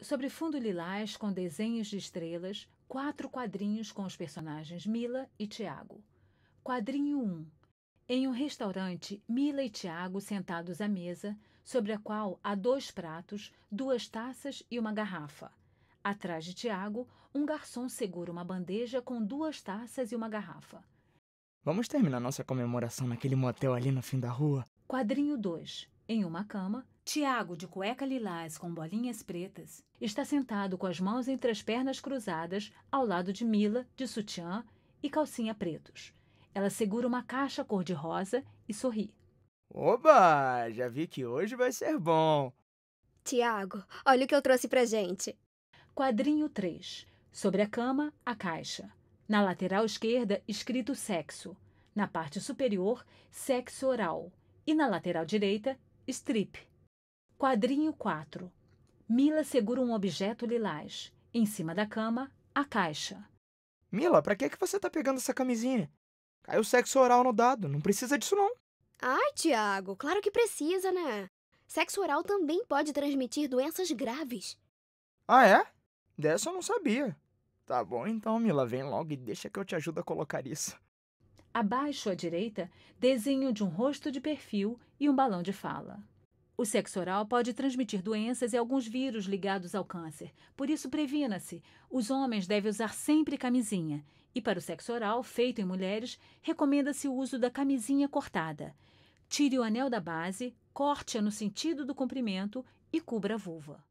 Sobre fundo lilás com desenhos de estrelas, quatro quadrinhos com os personagens Mila e Tiago. Quadrinho 1. Em um restaurante, Mila e Tiago sentados à mesa, sobre a qual há dois pratos, duas taças e uma garrafa. Atrás de Tiago, um garçom segura uma bandeja com duas taças e uma garrafa. Vamos terminar nossa comemoração naquele motel ali no fim da rua? Quadrinho 2. Em uma cama, Tiago, de cueca lilás com bolinhas pretas, está sentado com as mãos entre as pernas cruzadas ao lado de Mila, de sutiã e calcinha pretos. Ela segura uma caixa cor-de-rosa e sorri. Oba! Já vi que hoje vai ser bom! Tiago, olha o que eu trouxe pra gente. Quadrinho 3. Sobre a cama, a caixa. Na lateral esquerda, escrito sexo. Na parte superior, sexo oral. E na lateral direita, strip. Quadrinho 4. Mila segura um objeto lilás. Em cima da cama, a caixa. Mila, pra que, é que você tá pegando essa camisinha? Caiu sexo oral no dado, não precisa disso não. Ai, Tiago, claro que precisa, né? Sexo oral também pode transmitir doenças graves. Ah, é? Dessa eu não sabia. Tá bom então, Mila, vem logo e deixa que eu te ajudo a colocar isso. Abaixo à direita, desenho de um rosto de perfil e um balão de fala. O sexo oral pode transmitir doenças e alguns vírus ligados ao câncer. Por isso, previna-se. Os homens devem usar sempre camisinha. E para o sexo oral, feito em mulheres, recomenda-se o uso da camisinha cortada. Tire o anel da base, corte-a no sentido do comprimento e cubra a vulva.